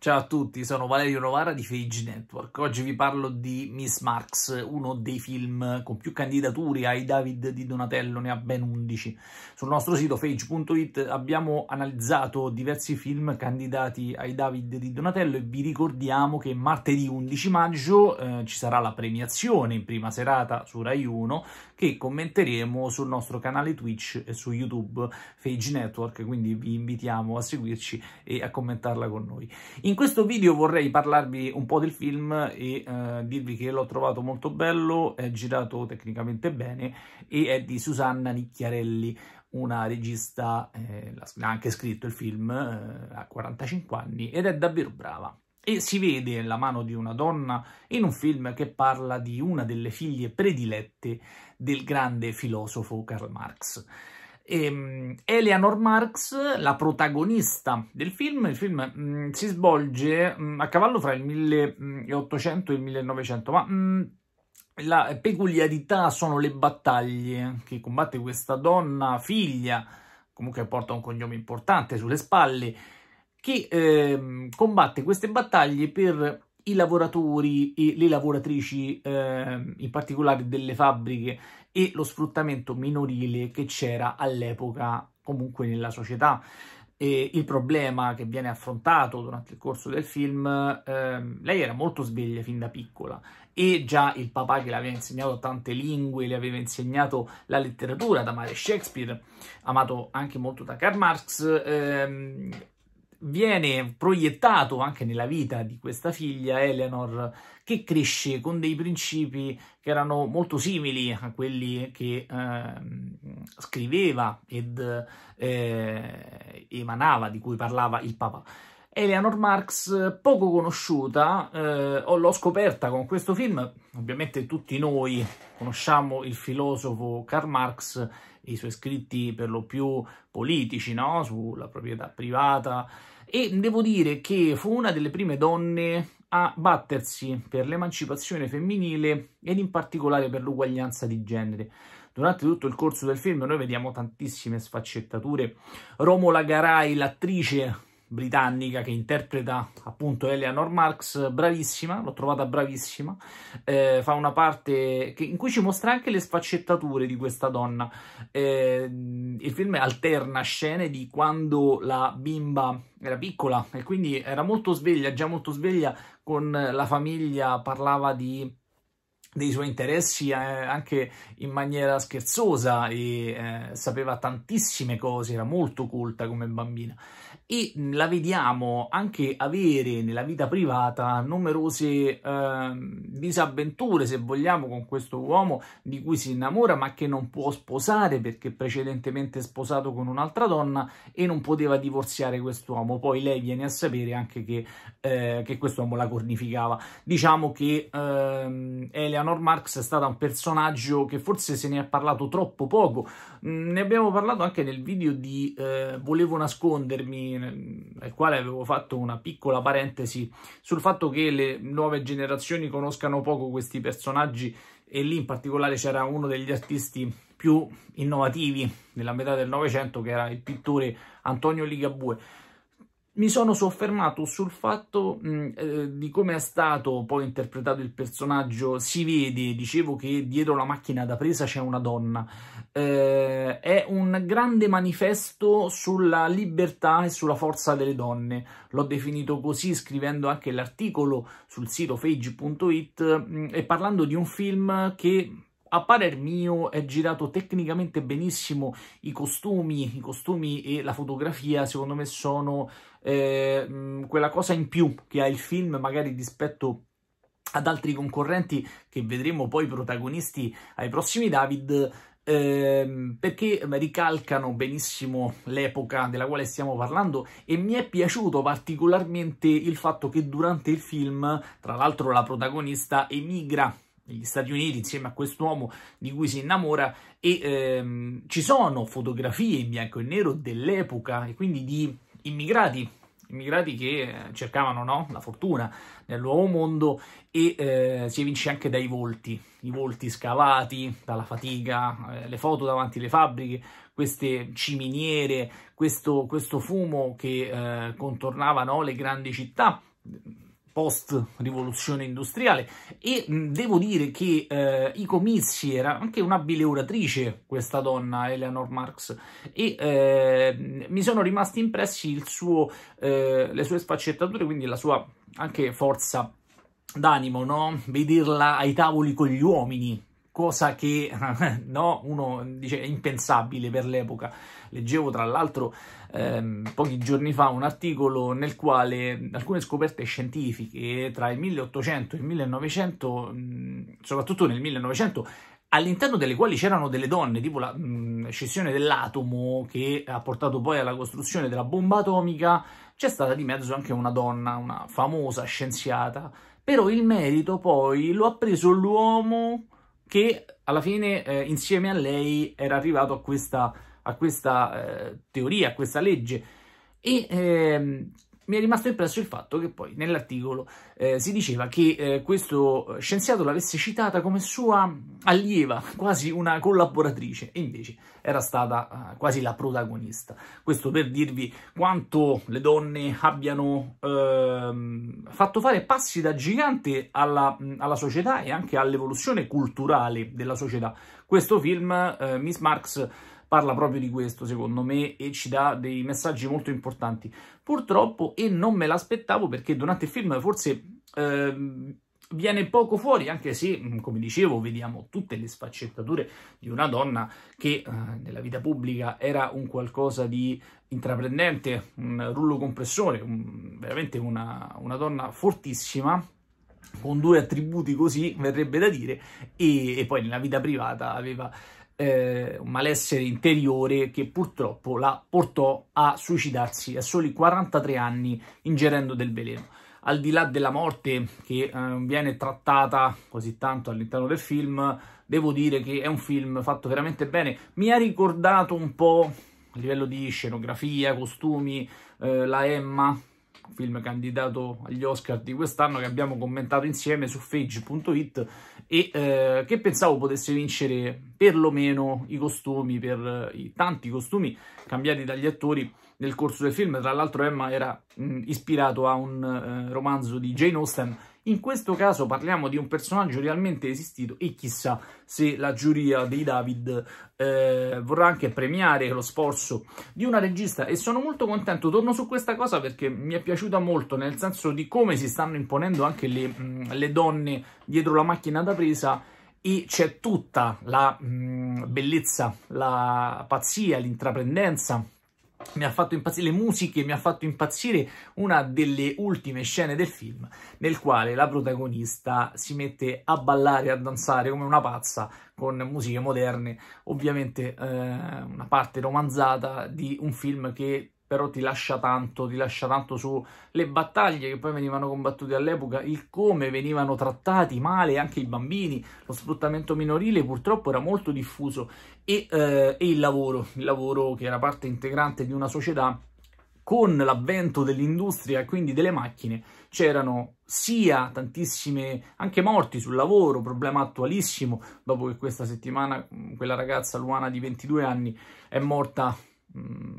Ciao a tutti, sono Valerio Novara di Fage Network. Oggi vi parlo di Miss Marx, uno dei film con più candidature ai David di Donatello, ne ha ben 11. Sul nostro sito fage.it abbiamo analizzato diversi film candidati ai David di Donatello e vi ricordiamo che martedì 11 maggio eh, ci sarà la premiazione in prima serata su Rai 1 che commenteremo sul nostro canale Twitch e su YouTube Fage Network, quindi vi invitiamo a seguirci e a commentarla con noi. In questo video vorrei parlarvi un po' del film e eh, dirvi che l'ho trovato molto bello, è girato tecnicamente bene e è di Susanna Nicchiarelli, una regista, eh, ha anche scritto il film, eh, ha 45 anni ed è davvero brava. E si vede la mano di una donna in un film che parla di una delle figlie predilette del grande filosofo Karl Marx. E, ehm, Eleanor Marx, la protagonista del film, il film mh, mm, si svolge mh, mm, a cavallo fra il 1800 e il 1900, ma mh, mm, la peculiarità sono le battaglie che combatte questa donna, figlia, comunque porta un cognome importante sulle spalle, che eh, combatte queste battaglie per i lavoratori e le lavoratrici, eh, in particolare delle fabbriche, e lo sfruttamento minorile che c'era all'epoca comunque nella società. E il problema che viene affrontato durante il corso del film, ehm, lei era molto sveglia fin da piccola e già il papà che le aveva insegnato tante lingue, le aveva insegnato la letteratura ad amare Shakespeare, amato anche molto da Karl Marx, ehm, viene proiettato anche nella vita di questa figlia Eleanor che cresce con dei principi che erano molto simili a quelli che eh, scriveva ed eh, emanava, di cui parlava il papà. Eleanor Marx, poco conosciuta, eh, l'ho scoperta con questo film, ovviamente tutti noi conosciamo il filosofo Karl Marx i suoi scritti per lo più politici, no? sulla proprietà privata, e devo dire che fu una delle prime donne a battersi per l'emancipazione femminile ed in particolare per l'uguaglianza di genere. Durante tutto il corso del film noi vediamo tantissime sfaccettature. Romola Garai, l'attrice britannica che interpreta appunto Eleanor Marx, bravissima, l'ho trovata bravissima, eh, fa una parte che, in cui ci mostra anche le sfaccettature di questa donna. Eh, il film alterna scene di quando la bimba era piccola e quindi era molto sveglia, già molto sveglia, con la famiglia parlava di dei suoi interessi eh, anche in maniera scherzosa e eh, sapeva tantissime cose, era molto colta come bambina e mm, la vediamo anche avere nella vita privata numerose eh, disavventure, se vogliamo, con questo uomo di cui si innamora ma che non può sposare perché precedentemente è sposato con un'altra donna e non poteva divorziare quest'uomo. Poi lei viene a sapere anche che, eh, che quest'uomo la cornificava. Diciamo che eh, Eleanor Marx è stata un personaggio che forse se ne è parlato troppo poco. Mm, ne abbiamo parlato anche nel video di eh, Volevo nascondermi nel, nel, quale avevo fatto una piccola parentesi sul fatto che le nuove generazioni conoscano poco questi personaggi e lì in particolare c'era uno degli artisti più innovativi della metà del Novecento che era il pittore Antonio Ligabue mi sono soffermato sul fatto mh, eh, di come è stato poi interpretato il personaggio. Si vede, dicevo che dietro la macchina da presa c'è una donna. Eh, è un grande manifesto sulla libertà e sulla forza delle donne. L'ho definito così scrivendo anche l'articolo sul sito fage.it e parlando di un film che a parer mio è girato tecnicamente benissimo i costumi, i costumi e la fotografia secondo me sono eh, quella cosa in più che ha il film magari rispetto ad altri concorrenti che vedremo poi protagonisti ai prossimi David ehm, perché ricalcano benissimo l'epoca della quale stiamo parlando e mi è piaciuto particolarmente il fatto che durante il film, tra l'altro la protagonista emigra negli Stati Uniti insieme a quest'uomo di cui si innamora e ehm, ci sono fotografie in bianco e nero dell'epoca e quindi di immigrati immigrati che eh, cercavano no? la fortuna nel nuovo mondo e eh, si evince anche dai volti, i volti scavati, dalla fatica, eh, le foto davanti alle fabbriche, queste ciminiere, questo, questo fumo che eh, contornava no? le grandi città post rivoluzione industriale e devo dire che eh, i comizi era anche una oratrice questa donna Eleanor Marx e eh, mi sono rimasti impressi suo, eh, le sue sfaccettature quindi la sua anche forza d'animo no? vederla ai tavoli con gli uomini cosa che no, uno dice è impensabile per l'epoca. Leggevo tra l'altro ehm, pochi giorni fa un articolo nel quale alcune scoperte scientifiche tra il 1800 e il 1900, soprattutto nel 1900, all'interno delle quali c'erano delle donne, tipo la mh, scissione dell'atomo che ha portato poi alla costruzione della bomba atomica, c'è stata di mezzo anche una donna, una famosa scienziata, però il merito poi lo ha preso l'uomo che alla fine eh, insieme a lei era arrivato a questa a questa eh, teoria, a questa legge e ehm, mi è rimasto impresso il fatto che poi nell'articolo eh, si diceva che eh, questo scienziato l'avesse citata come sua allieva, quasi una collaboratrice, e invece era stata eh, quasi la protagonista. Questo per dirvi quanto le donne abbiano ehm, fatto fare passi da gigante alla, alla società e anche all'evoluzione culturale della società. Questo film, eh, Miss Marx, parla proprio di questo, secondo me, e ci dà dei messaggi molto importanti. Purtroppo, e non me l'aspettavo, perché durante il film forse... Ehm, viene poco fuori, anche se, mm, come dicevo, vediamo tutte le sfaccettature di una donna che eh, nella vita pubblica era un qualcosa di intraprendente, un rullo compressore, un, veramente una, una donna fortissima, con due attributi così, verrebbe da dire, e, e, poi nella vita privata aveva eh, un malessere interiore che purtroppo la portò a suicidarsi a soli 43 anni ingerendo del veleno. Al di là della morte che eh, viene trattata così tanto all'interno del film, devo dire che è un film fatto veramente bene. Mi ha ricordato un po' a livello di scenografia, costumi, eh, la Emma, Ecco, film candidato agli Oscar di quest'anno che abbiamo commentato insieme su Fage.it e eh, che pensavo potesse vincere perlomeno i costumi, per eh, i tanti costumi cambiati dagli attori nel corso del film. Tra l'altro Emma era mh, mm, ispirato a un eh, romanzo di Jane Austen in questo caso parliamo di un personaggio realmente esistito e chissà se la giuria dei David eh, vorrà anche premiare lo sforzo di una regista e sono molto contento, torno su questa cosa perché mi è piaciuta molto nel senso di come si stanno imponendo anche le, mh, mm, le donne dietro la macchina da presa e c'è tutta la mh, mm, bellezza, la pazzia, l'intraprendenza mi ha fatto impazzire, le musiche mi ha fatto impazzire una delle ultime scene del film nel quale la protagonista si mette a ballare, a danzare come una pazza con musiche moderne, ovviamente eh, una parte romanzata di un film che però ti lascia tanto, ti lascia tanto sulle battaglie che poi venivano combattute all'epoca, il come venivano trattati male anche i bambini, lo sfruttamento minorile purtroppo era molto diffuso e, eh, e il lavoro, il lavoro che era parte integrante di una società con l'avvento dell'industria e quindi delle macchine c'erano sia tantissime anche morti sul lavoro, problema attualissimo dopo che questa settimana quella ragazza Luana di 22 anni è morta mh,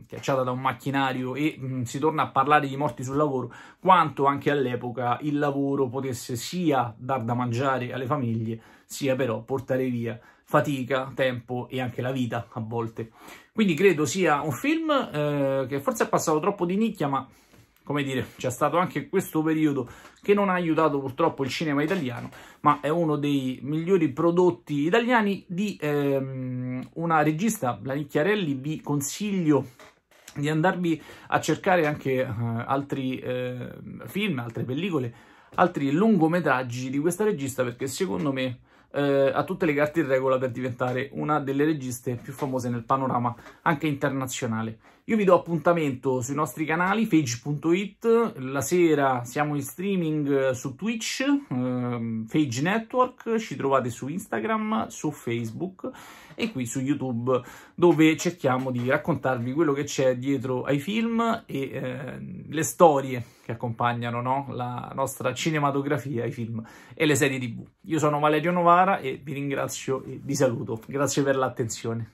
mm, da un macchinario e mh, mm, si torna a parlare di morti sul lavoro, quanto anche all'epoca il lavoro potesse sia dar da mangiare alle famiglie, sia però portare via fatica, tempo e anche la vita a volte. Quindi credo sia un film eh, che forse è passato troppo di nicchia, ma come dire, c'è stato anche questo periodo che non ha aiutato purtroppo il cinema italiano, ma è uno dei migliori prodotti italiani di ehm, una regista, la Nicchiarelli, vi consiglio di andarvi a cercare anche eh, altri eh, film, altre pellicole, altri lungometraggi di questa regista perché secondo me eh, ha tutte le carte in regola per diventare una delle registe più famose nel panorama anche internazionale. Io vi do appuntamento sui nostri canali, fage.it, la sera siamo in streaming eh, su Twitch, ehm, Fage Network, ci trovate su Instagram, su Facebook e qui su YouTube, dove cerchiamo di raccontarvi quello che c'è dietro ai film e eh, le storie che accompagnano no? la nostra cinematografia, i film e le serie tv. Io sono Valerio Novara e vi ringrazio e vi saluto. Grazie per l'attenzione.